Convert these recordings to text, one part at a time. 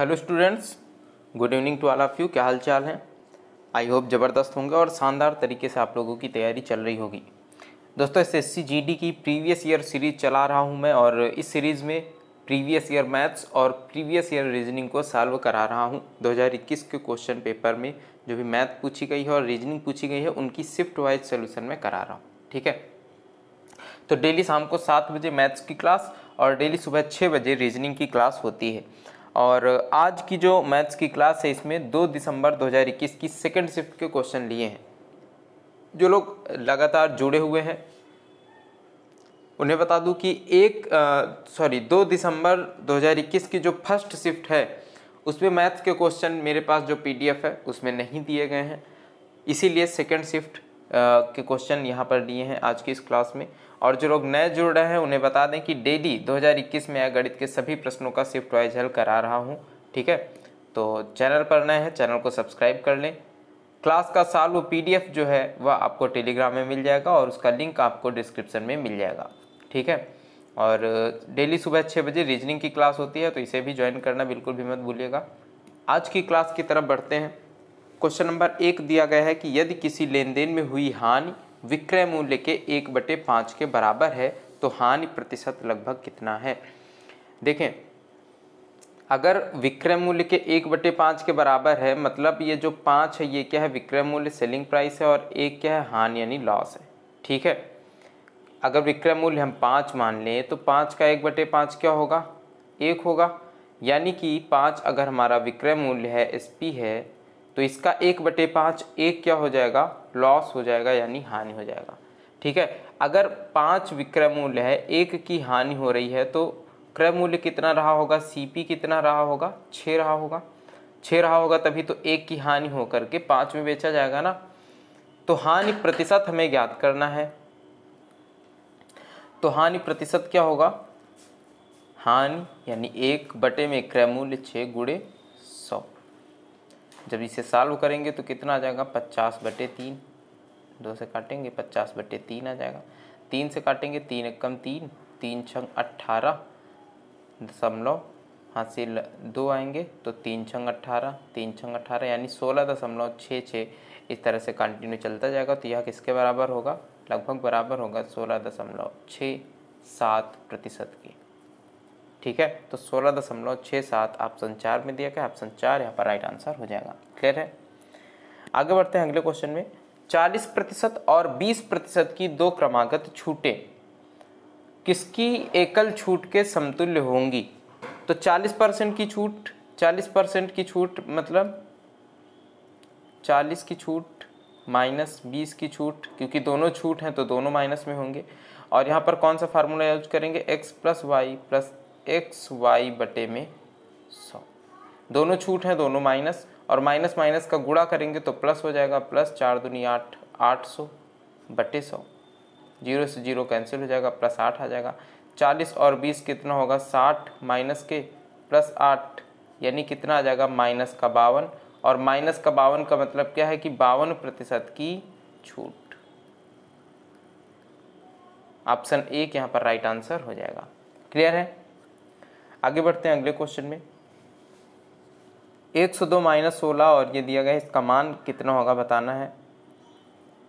hello students good evening to all of you क्या हाल चाल है आई होप ज़बरदस्त होंगे और शानदार तरीके से आप लोगों की तैयारी चल रही होगी दोस्तों एस एस की प्रीवियस ईयर सीरीज़ चला रहा हूं मैं और इस सीरीज़ में प्रीवियस ईयर मैथ्स और प्रीवियस ईयर रीजनिंग को सॉल्व करा रहा हूं 2021 के क्वेश्चन पेपर में जो भी मैथ पूछी गई है और रीजनिंग पूछी गई है उनकी शिफ्ट वाइज सोल्यूशन में करा रहा हूँ ठीक है तो डेली शाम को सात बजे मैथ्स की क्लास और डेली सुबह छः बजे रीजनिंग की क्लास होती है और आज की जो मैथ्स की क्लास है इसमें 2 दिसंबर 2021 की सेकंड शिफ्ट के क्वेश्चन लिए हैं जो लोग लगातार जुड़े हुए हैं उन्हें बता दूं कि एक सॉरी दो दिसंबर 2021 की जो फर्स्ट शिफ्ट है उसमें मैथ्स के क्वेश्चन मेरे पास जो पीडीएफ है उसमें नहीं दिए गए हैं इसीलिए सेकेंड शिफ्ट के क्वेश्चन यहाँ पर दिए हैं आज की इस क्लास में और जो लोग नए जुड़ रहे हैं उन्हें बता दें कि डेली 2021 में गणित के सभी प्रश्नों का शिफ्ट वाइज हल करा रहा हूँ ठीक है तो चैनल पर नए हैं चैनल को सब्सक्राइब कर लें क्लास का साल वो पी जो है वह आपको टेलीग्राम में मिल जाएगा और उसका लिंक आपको डिस्क्रिप्शन में मिल जाएगा ठीक है और डेली सुबह छः बजे रीजनिंग की क्लास होती है तो इसे भी ज्वाइन करना बिल्कुल भी मत भूलिएगा आज की क्लास की तरफ बढ़ते हैं क्वेश्चन नंबर एक दिया गया है कि यदि किसी लेन देन में हुई हानि विक्रय मूल्य के एक बटे पाँच के बराबर है तो हानि प्रतिशत लगभग कितना है देखें अगर विक्रय मूल्य के एक बटे पाँच के बराबर है मतलब ये जो पाँच है ये क्या है विक्रय मूल्य सेलिंग प्राइस है और एक क्या है हानि यानी लॉस है ठीक है अगर विक्रय मूल्य हम पाँच मान लें तो पाँच का एक बटे पाँच क्या होगा एक होगा यानी कि पाँच अगर हमारा विक्रय मूल्य है एस पी है तो इसका एक बटे पाँच एक क्या हो जाएगा लॉस हो जाएगा यानी हानि हो जाएगा ठीक है अगर पांच विक्रय मूल्य है एक की हानि हो रही है तो क्रय मूल्य कितना रहा होगा सीपी कितना रहा होगा छः रहा होगा छः रहा होगा तभी तो एक की हानि हो करके पाँच में बेचा जाएगा ना तो हानि प्रतिशत हमें ज्ञात करना है तो हानि प्रतिशत क्या होगा हानि यानी एक बटे में क्रय मूल्य छः गुड़े सौ जब इसे सॉल्व करेंगे तो कितना आ जाएगा पचास बटे तीन दो से काटेंगे पचास बटे तीन आ जाएगा तीन से काटेंगे तीन एकम तीन तीन छंग अट्ठारह दशमलव हाँ से दो आएंगे तो तीन छंग अट्ठारह तीन छंग अट्ठारह यानी सोलह दशमलव छः छः इस तरह से कंटिन्यू चलता जाएगा तो यह किसके बराबर होगा लगभग बराबर होगा सोलह दशमलव छः सात प्रतिशत की ठीक है तो सोलह दशमलव छः सात आप संचार में दिया गया आप संचार यहाँ पर राइट आंसर हो जाएगा क्लियर है आगे बढ़ते हैं अगले क्वेश्चन में चालीस प्रतिशत और बीस प्रतिशत की दो क्रमागत छूटें किसकी एकल छूट के समतुल्य होंगी तो चालीस परसेंट की छूट चालीस परसेंट की छूट मतलब चालीस की छूट माइनस बीस की छूट क्योंकि दोनों छूट हैं तो दोनों माइनस में होंगे और यहाँ पर कौन सा फार्मूला यूज करेंगे x plus y plus x y बटे में सौ दोनों छूट हैं दोनों माइनस और माइनस माइनस का गुड़ा करेंगे तो प्लस हो जाएगा प्लस चार दुनिया आठ आठ सौ बटे सौ जीरो से जीरो कैंसिल हो जाएगा प्लस आठ आ जाएगा चालीस और बीस कितना होगा साठ माइनस के प्लस आठ यानी कितना आ जाएगा माइनस का बावन और माइनस का बावन का मतलब क्या है कि बावन प्रतिशत की छूट ऑप्शन एक यहाँ पर राइट आंसर हो जाएगा क्लियर है आगे बढ़ते हैं अगले क्वेश्चन में एक सौ दो माइनस सोलह और ये दिया गया इसका मान कितना होगा बताना है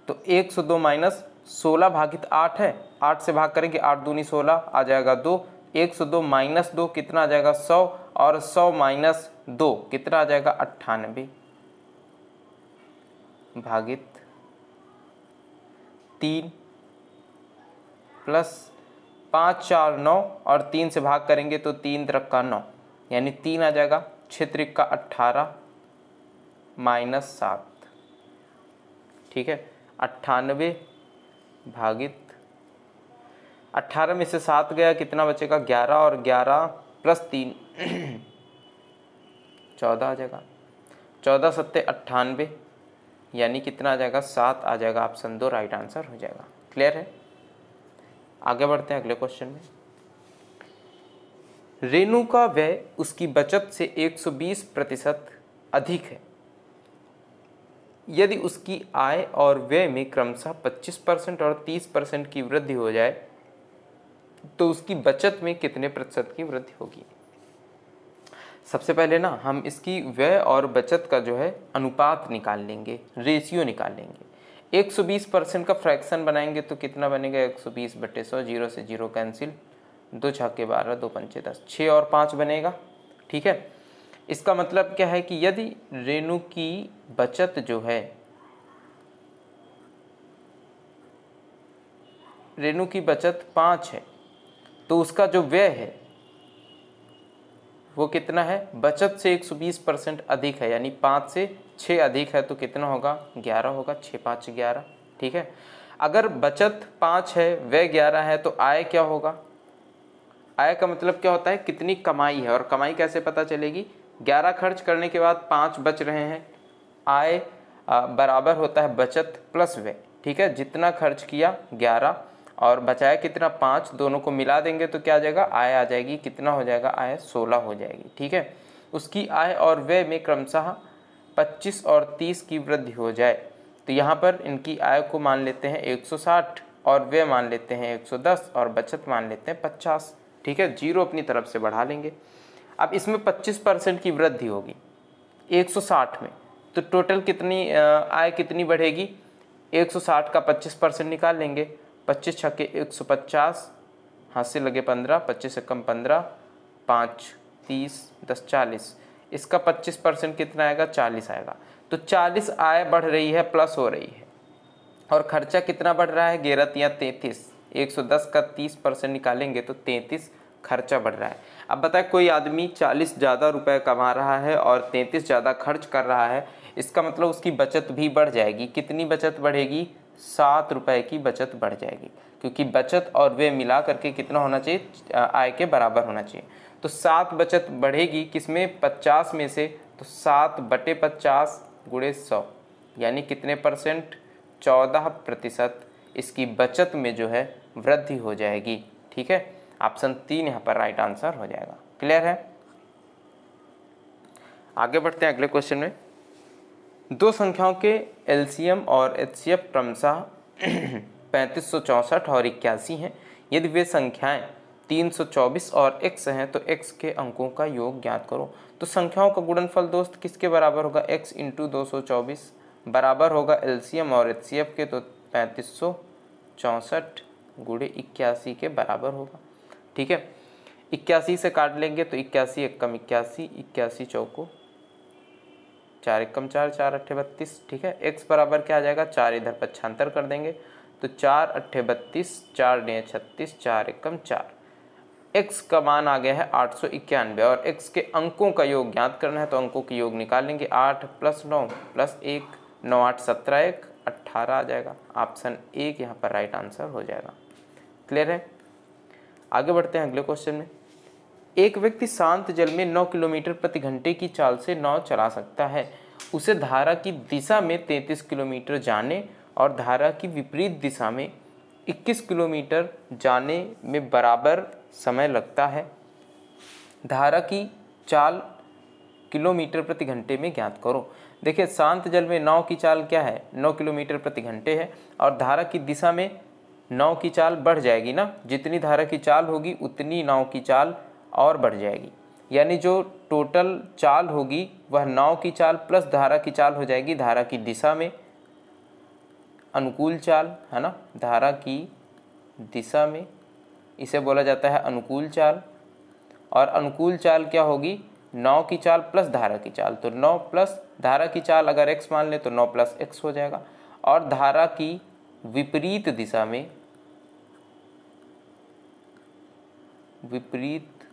तो एक सौ दो माइनस सोलह भागित आठ है आठ से भाग करेंगे आठ दूनी सोलह आ जाएगा दो एक सौ दो माइनस दो कितना आ जाएगा सौ और सौ माइनस दो कितना आ जाएगा अट्ठानबे भागित तीन प्लस पाँच चार नौ और तीन से भाग करेंगे तो तीन तरक्का नौ यानी तीन आ जाएगा छित्रिक का अट्ठारह माइनस सात ठीक है अट्ठानवे भागित अट्ठारह में से सात गया कितना बचेगा ग्यारह और ग्यारह प्लस तीन चौदह आ जाएगा चौदह सत्य अट्ठानवे यानी कितना आ जाएगा सात आ जाएगा ऑप्शन दो राइट आंसर हो जाएगा क्लियर है आगे बढ़ते हैं अगले क्वेश्चन में रेनू का व्यय उसकी बचत से 120 प्रतिशत अधिक है यदि उसकी आय और व्यय में क्रमशः 25 परसेंट और 30 परसेंट की वृद्धि हो जाए तो उसकी बचत में कितने प्रतिशत की वृद्धि होगी सबसे पहले ना हम इसकी व्यय और बचत का जो है अनुपात निकाल लेंगे रेशियो निकाल लेंगे 120 परसेंट का फ्रैक्शन बनाएंगे तो कितना बनेगा 120 बटे सौ जीरो से जीरो कैंसिल दो छक्के बारह दो पंचे दस छः और पाँच बनेगा ठीक है इसका मतलब क्या है कि यदि रेणु की बचत जो है रेणु की बचत पाँच है तो उसका जो व्यय है वो कितना है बचत से 120 परसेंट अधिक है यानी पाँच से छः अधिक है तो कितना होगा ग्यारह होगा छः पाँच ग्यारह ठीक है अगर बचत पाँच है व्यय ग्यारह है तो आय क्या होगा आय का मतलब क्या होता है कितनी कमाई है और कमाई कैसे पता चलेगी ग्यारह खर्च करने के बाद पाँच बच रहे हैं आय बराबर होता है बचत प्लस व्यय ठीक है जितना खर्च किया ग्यारह और बचाया कितना पाँच दोनों को मिला देंगे तो क्या आ जाएगा आय आ जाएगी कितना हो जाएगा आय सोलह हो जाएगी ठीक है उसकी आय और व्यय में क्रमशः पच्चीस और तीस की वृद्धि हो जाए तो यहाँ पर इनकी आय को मान लेते हैं एक सौ साठ और व्यय मान लेते हैं एक सौ दस और बचत मान लेते हैं पचास ठीक है जीरो अपनी तरफ से बढ़ा लेंगे अब इसमें 25 परसेंट की वृद्धि होगी 160 में तो टोटल कितनी आय कितनी बढ़ेगी 160 का 25 परसेंट निकाल लेंगे पच्चीस छक्के एक सौ पचास हाथ से लगे पंद्रह पच्चीस कम पंद्रह पाँच तीस दस चालीस इसका पच्चीस परसेंट कितना आएगा चालीस आएगा तो चालीस आय बढ़ रही है प्लस हो रही है और खर्चा कितना बढ़ रहा है ग्यारह या तैंतीस एक सौ दस का तीस परसेंट निकालेंगे तो तैंतीस खर्चा बढ़ रहा है अब बताए कोई आदमी चालीस ज़्यादा रुपए कमा रहा है और तैंतीस ज़्यादा खर्च कर रहा है इसका मतलब उसकी बचत भी बढ़ जाएगी कितनी बचत बढ़ेगी सात रुपए की बचत बढ़ जाएगी क्योंकि बचत और वे मिला करके कितना होना चाहिए आय के बराबर होना चाहिए तो सात बचत बढ़ेगी किसमें पचास में से तो सात बटे पचास गुड़े सौ यानी कितने परसेंट चौदह प्रतिशत इसकी बचत में जो है वृद्धि हो जाएगी ठीक है ऑप्शन तीन यहाँ पर राइट आंसर हो जाएगा क्लियर है आगे बढ़ते हैं अगले क्वेश्चन में दो संख्याओं के एलसीएम और एच सी पैंतीस सौ चौंसठ और इक्यासी हैं यदि वे संख्याएं 324 और x हैं तो x के अंकों का योग ज्ञात करो तो संख्याओं का गुणनफल दोस्त किसके बराबर होगा x इंटू दो बराबर होगा एलसीएम और एच के तो पैंतीस सौ चौंसठ इक्यासी के बराबर होगा ठीक है इक्यासी से काट लेंगे तो इक्यासी एक कम इक्यासी इक्यासी चौको चार एक कम चार चार अट्ठे बत्तीस ठीक है एक्स बराबर क्या आ जाएगा चार इधर पच्छांतर कर देंगे तो चार अट्ठे बत्तीस चार डे छत्तीस चार एक कम चार एक्स का मान आ गया है आठ सौ इक्यानवे और एक्स के अंकों का योग ज्ञात करना है तो अंकों के योग निकाल लेंगे आठ प्लस नौ प्लस एक नौ आठ सत्रह एक अट्ठारह आ जाएगा ऑप्शन एक यहाँ पर राइट आंसर हो जाएगा क्लियर है आगे बढ़ते हैं अगले क्वेश्चन में एक व्यक्ति शांत जल में 9 किलोमीटर प्रति घंटे की चाल से नाव चला सकता है उसे धारा की दिशा में 33 किलोमीटर जाने और धारा की विपरीत दिशा में 21 किलोमीटर जाने में बराबर समय लगता है धारा की चाल किलोमीटर प्रति घंटे में ज्ञात करो देखिए शांत जल में नाव की चाल क्या है 9 किलोमीटर प्रति घंटे है और धारा की दिशा में नाव की चाल बढ़ जाएगी ना जितनी धारा की चाल होगी उतनी नाव की चाल और बढ़ जाएगी यानी जो टोटल चाल होगी वह नाव की चाल प्लस धारा की चाल हो जाएगी धारा की दिशा में अनुकूल चाल है ना धारा की दिशा में इसे बोला जाता है अनुकूल चाल और अनुकूल चाल क्या होगी नाव की चाल प्लस धारा की चाल तो नौ प्लस धारा की चाल अगर एक्स मान लें तो नौ प्लस एक्स हो जाएगा और धारा की विपरीत दिशा में विपरीत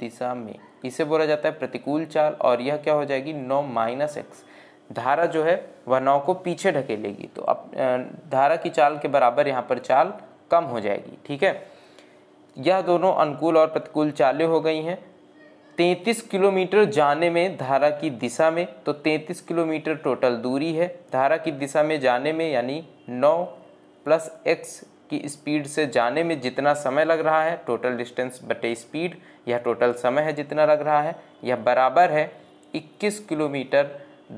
दिशा में इसे बोला जाता है प्रतिकूल चाल और यह क्या हो जाएगी नौ माइनस एक्स धारा जो है वह नौ को पीछे ढकेलेगी तो अब धारा की चाल के बराबर यहाँ पर चाल कम हो जाएगी ठीक है यह दोनों अनुकूल और प्रतिकूल चालें हो गई हैं 33 किलोमीटर जाने में धारा की दिशा में तो 33 किलोमीटर टोटल दूरी है धारा की दिशा में जाने में यानी 9 प्लस एक्स कि स्पीड से जाने में जितना समय लग रहा है टोटल डिस्टेंस बटे स्पीड यह टोटल समय है जितना लग रहा है यह बराबर है 21 किलोमीटर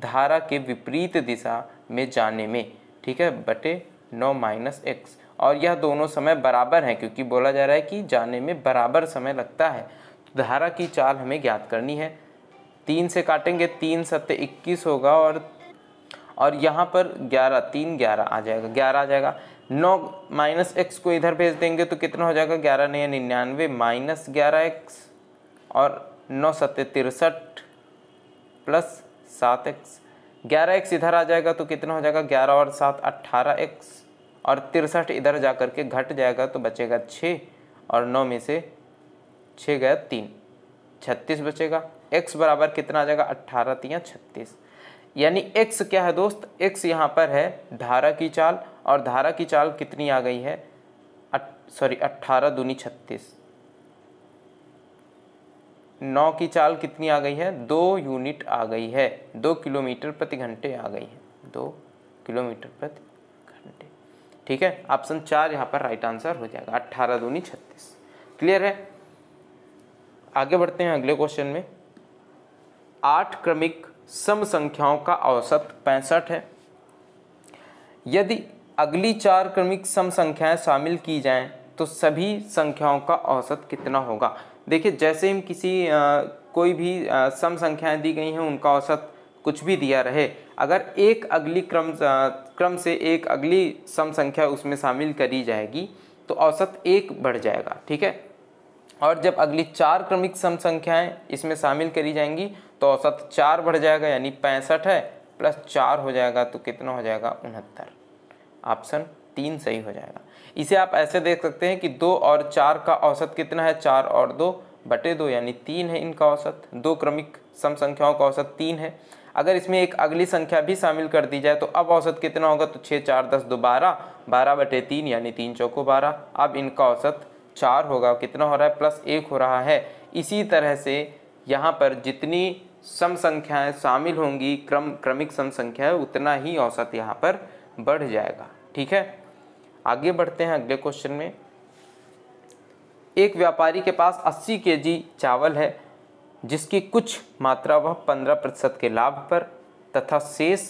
धारा के विपरीत दिशा में जाने में ठीक है बटे नौ माइनस एक्स और यह दोनों समय बराबर हैं क्योंकि बोला जा रहा है कि जाने में बराबर समय लगता है तो धारा की चाल हमें ज्ञात करनी है तीन से काटेंगे तीन सत्य इक्कीस होगा और और यहाँ पर ग्यारह तीन ग्यारह आ जाएगा ग्यारह आ जाएगा नौ माइनस एक्स को इधर भेज देंगे तो कितना हो जाएगा ग्यारह नहीं निन्यानवे माइनस ग्यारह एक्स और नौ सत्य तिरसठ प्लस सात एक्स ग्यारह एक्स इधर आ जाएगा तो कितना हो जाएगा ग्यारह और सात अट्ठारह एक्स और तिरसठ इधर जा कर के घट जाएगा तो बचेगा छः और नौ में से छः गया तीन छत्तीस बचेगा एक्स बराबर कितना आ जाएगा अट्ठारह तीन छत्तीस यानी x क्या है दोस्त एक्स यहाँ पर है धारा की चाल और धारा की चाल कितनी आ गई है सॉरी अट्ठारह दूनी छत्तीस नौ की चाल कितनी आ गई है दो यूनिट आ गई है दो किलोमीटर प्रति घंटे आ गई है दो किलोमीटर प्रति घंटे ठीक है ऑप्शन चार यहाँ पर राइट आंसर हो जाएगा अट्ठारह दूनी छत्तीस क्लियर है आगे बढ़ते हैं अगले क्वेश्चन में आठ क्रमिक सम संख्याओं का औसत पैंसठ है यदि अगली चार क्रमिक सम संख्याएं शामिल की जाएं तो सभी संख्याओं का औसत कितना होगा देखिए जैसे हम किसी आ, कोई भी आ, सम संख्याएं दी गई हैं उनका औसत कुछ भी दिया रहे अगर एक अगली क्रम क्रम से एक अगली सम संख्या उसमें शामिल करी जाएगी तो औसत एक बढ़ जाएगा ठीक है और जब अगली चार क्रमिक सम संख्याएं इसमें शामिल करी जाएंगी तो औसत चार बढ़ जाएगा यानी पैंसठ है प्लस चार हो जाएगा तो कितना हो जाएगा उनहत्तर ऑप्शन तीन सही हो जाएगा इसे आप ऐसे देख सकते हैं कि दो और चार का औसत कितना है चार और दो बटे दो यानी तीन है इनका औसत दो क्रमिक सम संख्याओं का औसत तीन है अगर इसमें एक अगली संख्या भी शामिल कर दी जाए तो अब औसत कितना होगा तो छः चार दस दो बारह बारह बटे तीन यानी तीन चौको बारह अब इनका औसत चार होगा कितना हो रहा है प्लस एक हो रहा है इसी तरह से यहाँ पर जितनी सम संख्याएं शामिल होंगी क्रम क्रमिक सम संख्याएं उतना ही औसत यहाँ पर बढ़ जाएगा ठीक है आगे बढ़ते हैं अगले क्वेश्चन में एक व्यापारी के पास 80 जी चावल है जिसकी कुछ मात्रा वह 15 प्रतिशत के लाभ पर तथा शेष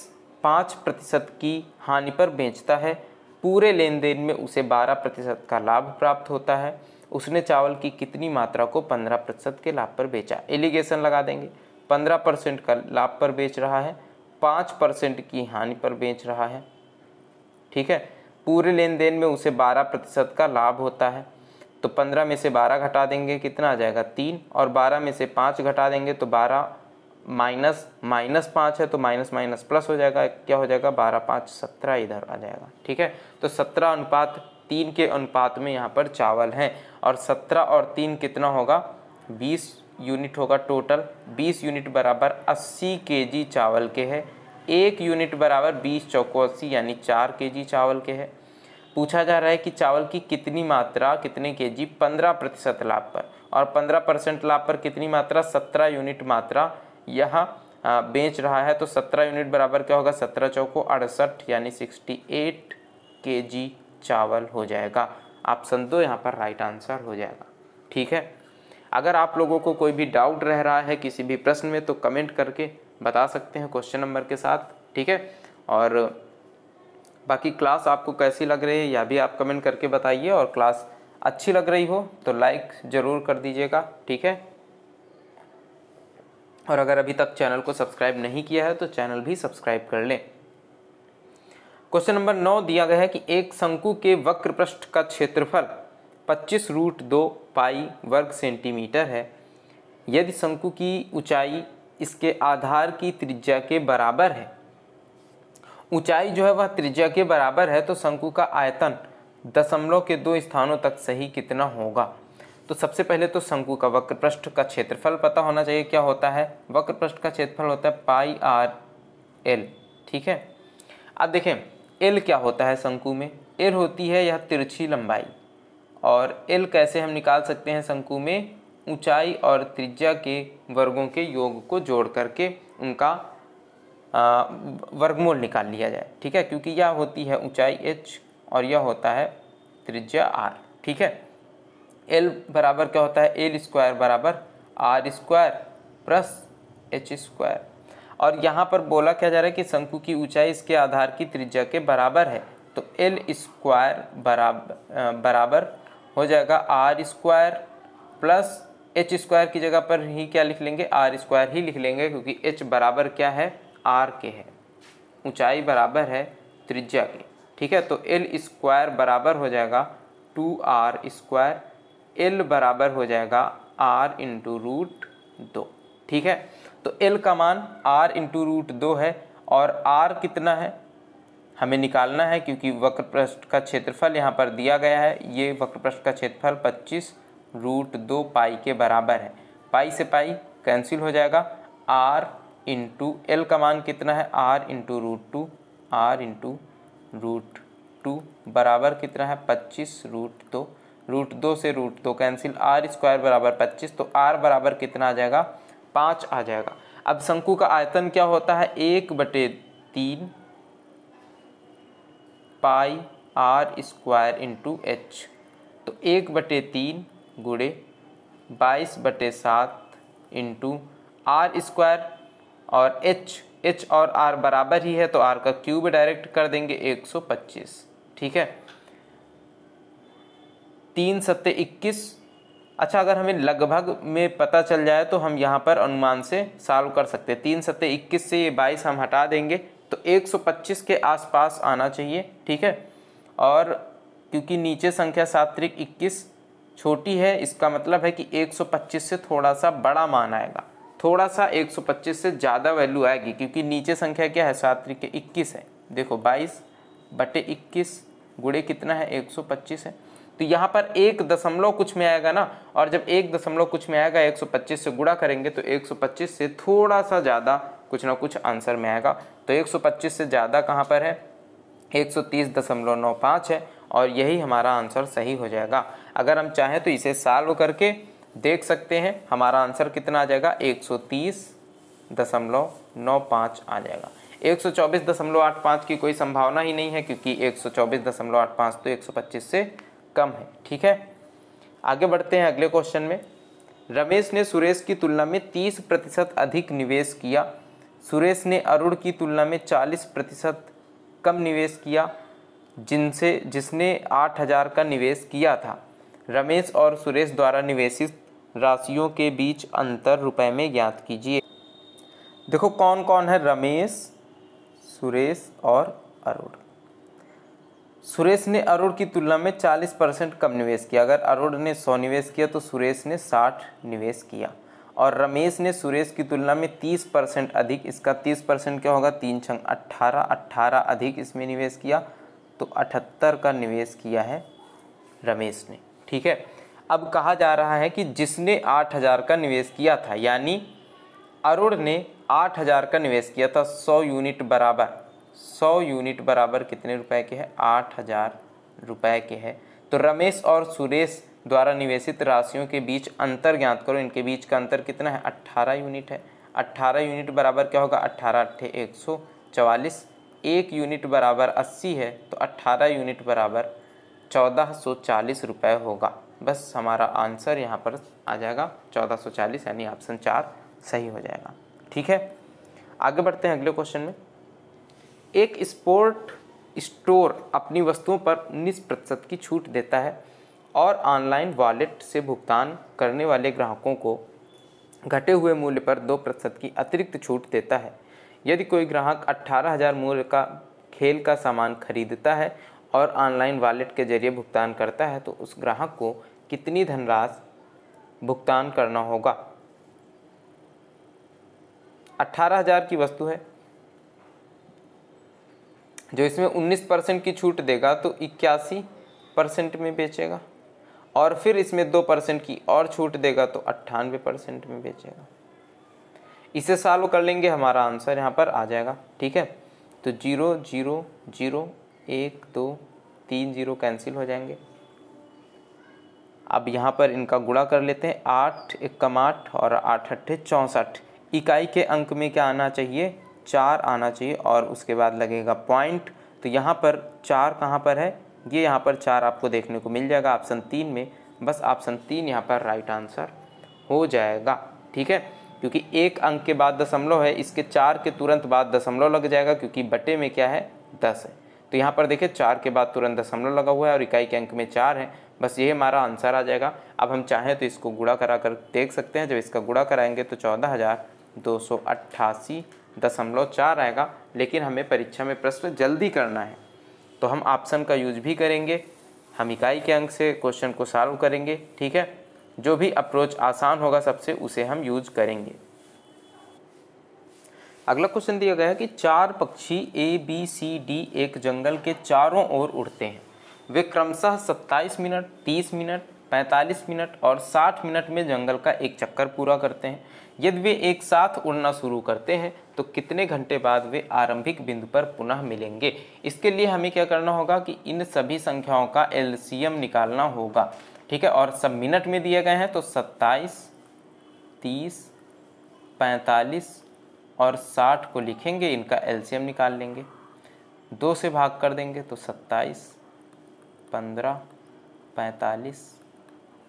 5 प्रतिशत की हानि पर बेचता है पूरे लेन देन में उसे 12 प्रतिशत का लाभ प्राप्त होता है उसने चावल की कितनी मात्रा को 15 प्रतिशत के लाभ पर बेचा एलिगेशन लगा देंगे पंद्रह परसेंट का लाभ पर बेच रहा है पाँच परसेंट की हानि पर बेच रहा है ठीक है पूरे लेन देन में उसे बारह प्रतिशत का लाभ होता है तो पंद्रह में से बारह घटा देंगे कितना आ जाएगा तीन और बारह में से पाँच घटा देंगे तो बारह माइनस माइनस पाँच है तो माइनस माइनस प्लस हो जाएगा क्या हो जाएगा बारह पाँच सत्रह इधर आ जाएगा ठीक है तो सत्रह अनुपात तीन के अनुपात में यहाँ पर चावल हैं और सत्रह और तीन कितना होगा बीस यूनिट होगा टोटल 20 यूनिट बराबर 80 केजी चावल के है एक यूनिट बराबर 20 चौको अस्सी यानी चार केजी चावल के है पूछा जा रहा है कि चावल की कितनी मात्रा कितने केजी 15 प्रतिशत लाभ पर और 15 परसेंट लाभ पर कितनी मात्रा 17 यूनिट मात्रा यह बेच रहा है तो 17 यूनिट बराबर क्या होगा 17 चौको अड़सठ यानी 68 केजी चावल हो जाएगा ऑप्शन दो यहाँ पर राइट आंसर हो जाएगा ठीक है अगर आप लोगों को कोई भी डाउट रह रहा है किसी भी प्रश्न में तो कमेंट करके बता सकते हैं क्वेश्चन नंबर के साथ ठीक है और बाकी क्लास आपको कैसी लग रही है यह भी आप कमेंट करके बताइए और क्लास अच्छी लग रही हो तो लाइक ज़रूर कर दीजिएगा ठीक है और अगर अभी तक चैनल को सब्सक्राइब नहीं किया है तो चैनल भी सब्सक्राइब कर लें क्वेश्चन नंबर नौ दिया गया है कि एक शंकु के वक्र पृष्ठ का क्षेत्रफल पच्चीस रूट दो पाई वर्ग सेंटीमीटर है यदि शंकु की ऊंचाई इसके आधार की त्रिज्या के बराबर है ऊंचाई जो है वह त्रिज्या के बराबर है तो शंकु का आयतन दशमलव के दो स्थानों तक सही कितना होगा तो सबसे पहले तो शंकु का वक्र पृष्ठ का क्षेत्रफल पता होना चाहिए क्या होता है वक्र पृष्ठ का क्षेत्रफल होता है पाई आर एल ठीक है अब देखें एल क्या होता है शंकु में एल होती है यह तिरछी लंबाई और एल कैसे हम निकाल सकते हैं शंकु में ऊंचाई और त्रिज्या के वर्गों के योग को जोड़ करके उनका वर्गमूल निकाल लिया जाए ठीक है क्योंकि यह होती है ऊंचाई एच और यह होता है त्रिज्या आर ठीक है एल बराबर क्या होता है एल स्क्वायर बराबर r square plus h square और यहाँ पर बोला क्या जा रहा है कि शंकु की ऊंचाई इसके आधार की त्रिज्या के बराबर है तो एल स्क्वायर बराबर बराबर हो जाएगा r square plus h square की जगह पर ही क्या लिख लेंगे आर स्क्वायर ही लिख लेंगे क्योंकि एच बराबर क्या है आर के है ऊंचाई बराबर है त्रिज्या के ठीक है तो एल स्क्वायर बराबर हो जाएगा टू आर स्क्वायर एल बराबर हो जाएगा आर इंटू रूट दो ठीक है तो एल का मान आर इंटू रूट दो है और आर कितना है हमें निकालना है क्योंकि वक्र पृष्ठ का क्षेत्रफल यहाँ पर दिया गया है ये वक्र पृष्ठ का क्षेत्रफल पच्चीस रूट दो पाई के बराबर है पाई से पाई कैंसिल हो जाएगा आर इंटू एल का मान कितना है r into root two r into root two बराबर कितना है पच्चीस रूट दो रूट दो से रूट दो कैंसिल आर स्क्वायर बराबर पच्चीस तो आर बराबर कितना आ जाएगा पाँच आ जाएगा अब शंकु का आयतन क्या होता है एक बटे तीन pi r square into h तो एक बटे तीन गुड़े बाईस बटे सात इंटू आर स्क्वायर और एच एच और आर बराबर ही है तो आर का क्यूब डायरेक्ट कर देंगे एक सौ पच्चीस ठीक है तीन सत्ते इक्कीस अच्छा अगर हमें लगभग में पता चल जाए तो हम यहाँ पर अनुमान से सॉल्व कर सकते हैं तीन सत्ते इक्कीस से ये बाईस हम हटा देंगे तो 125 के आसपास आना चाहिए ठीक है और क्योंकि नीचे संख्या सात्विक इक्कीस छोटी है इसका मतलब है कि 125 से थोड़ा सा बड़ा मान आएगा थोड़ा सा 125 से ज़्यादा वैल्यू आएगी क्योंकि नीचे संख्या क्या है सात्विक के इक्कीस है देखो बाईस बटे इक्कीस गुड़े कितना है 125 है तो यहाँ पर एक दशमलव कुछ में आएगा ना और जब एक दशमलव कुछ में आएगा 125 से गुड़ा करेंगे तो 125 से थोड़ा सा ज़्यादा कुछ ना कुछ आंसर में आएगा तो 125 से ज़्यादा कहाँ पर है 130.95 है और यही हमारा आंसर सही हो जाएगा अगर हम चाहें तो इसे साल्व करके देख सकते हैं हमारा आंसर कितना आ जाएगा 130.95 आ जाएगा 124.85 की कोई संभावना ही नहीं है क्योंकि 124.85 तो 125 से कम है ठीक है आगे बढ़ते हैं अगले क्वेश्चन में रमेश ने सुरेश की तुलना में 30 प्रतिशत अधिक निवेश किया सुरेश ने अरुण की तुलना में 40 प्रतिशत कम निवेश किया जिनसे जिसने 8000 का निवेश किया था रमेश और सुरेश द्वारा निवेशित राशियों के बीच अंतर रुपए में ज्ञात कीजिए देखो कौन कौन है रमेश सुरेश और अरुण सुरेश ने अरुण की तुलना में 40 परसेंट कम निवेश किया अगर अरुण ने 100 निवेश किया तो सुरेश ने 60 निवेश किया और रमेश ने सुरेश की तुलना में 30 परसेंट अधिक इसका 30 परसेंट क्या होगा तीन छंग अट्ठारह अट्ठारह अधिक इसमें निवेश किया तो अठहत्तर का निवेश किया है रमेश ने ठीक है अब कहा जा रहा है कि जिसने आठ हज़ार का निवेश किया था यानी अरुण ने आठ हज़ार का निवेश किया था सौ यूनिट बराबर सौ यूनिट बराबर कितने रुपए के है आठ हज़ार रुपये के है तो रमेश और सुरेश द्वारा निवेशित राशियों के बीच अंतर ज्ञात करो इनके बीच का अंतर कितना है अट्ठारह यूनिट है अट्ठारह यूनिट बराबर क्या होगा अट्ठारह अट्ठे एक सौ चवालीस एक यूनिट बराबर अस्सी है तो अट्ठारह यूनिट बराबर चौदह सौ चालीस रुपये होगा बस हमारा आंसर यहाँ पर आ जाएगा चौदह सौ चालीस यानी ऑप्शन चार सही हो जाएगा ठीक है आगे बढ़ते हैं अगले क्वेश्चन में एक स्पोर्ट स्टोर अपनी वस्तुओं पर उन्नीस प्रतिशत की छूट देता है और ऑनलाइन वॉलेट से भुगतान करने वाले ग्राहकों को घटे हुए मूल्य पर दो प्रतिशत की अतिरिक्त छूट देता है यदि कोई ग्राहक अट्ठारह हज़ार मूल्य का खेल का सामान खरीदता है और ऑनलाइन वॉलेट के जरिए भुगतान करता है तो उस ग्राहक को कितनी धनराशि भुगतान करना होगा अट्ठारह हज़ार की वस्तु है जो इसमें उन्नीस परसेंट की छूट देगा तो इक्यासी परसेंट में बेचेगा और फिर इसमें दो परसेंट की और छूट देगा तो अट्ठानवे परसेंट में बेचेगा इसे सॉल्व कर लेंगे हमारा आंसर यहाँ पर आ जाएगा ठीक है तो जीरो जीरो जीरो एक दो तीन जीरो कैंसिल हो जाएंगे अब यहाँ पर इनका गुड़ा कर लेते हैं आठ इक्कम आठ और आठ अट्ठे चौंसठ इकाई के अंक में क्या आना चाहिए चार आना चाहिए और उसके बाद लगेगा पॉइंट तो यहाँ पर चार कहाँ पर है ये यहाँ पर चार आपको देखने को मिल जाएगा ऑप्शन तीन में बस ऑप्शन तीन यहाँ पर राइट आंसर हो जाएगा ठीक है क्योंकि एक अंक के बाद दशमलव है इसके चार के तुरंत बाद दशमलव लग जाएगा क्योंकि बटे में क्या है दस है तो यहाँ पर देखिए चार के बाद तुरंत दशमलव लगा हुआ है और इकाई के अंक में चार है बस ये हमारा आंसर आ जाएगा अब हम चाहें तो इसको गुड़ा करा कर देख सकते हैं जब इसका गुड़ा कराएंगे तो चौदह हज़ार दो सौ अट्ठासी दशमलव चार आएगा लेकिन हमें परीक्षा में प्रश्न जल्दी करना है तो हम ऑप्शन का यूज भी करेंगे हम इकाई के अंक से क्वेश्चन को सॉल्व करेंगे ठीक है जो भी अप्रोच आसान होगा सबसे उसे हम यूज करेंगे अगला क्वेश्चन दिया गया है कि चार पक्षी ए बी सी डी एक जंगल के चारों ओर उड़ते हैं वे क्रमशः 27 मिनट 30 मिनट 45 मिनट और 60 मिनट में जंगल का एक चक्कर पूरा करते हैं यदि वे एक साथ उड़ना शुरू करते हैं तो कितने घंटे बाद वे आरंभिक बिंदु पर पुनः मिलेंगे इसके लिए हमें क्या करना होगा कि इन सभी संख्याओं का एलसीएम निकालना होगा ठीक है और सब मिनट में दिए गए हैं तो सत्ताईस तीस पैंतालीस और साठ को लिखेंगे इनका एलसीएम निकाल लेंगे दो से भाग कर देंगे तो सत्ताईस पंद्रह पैंतालीस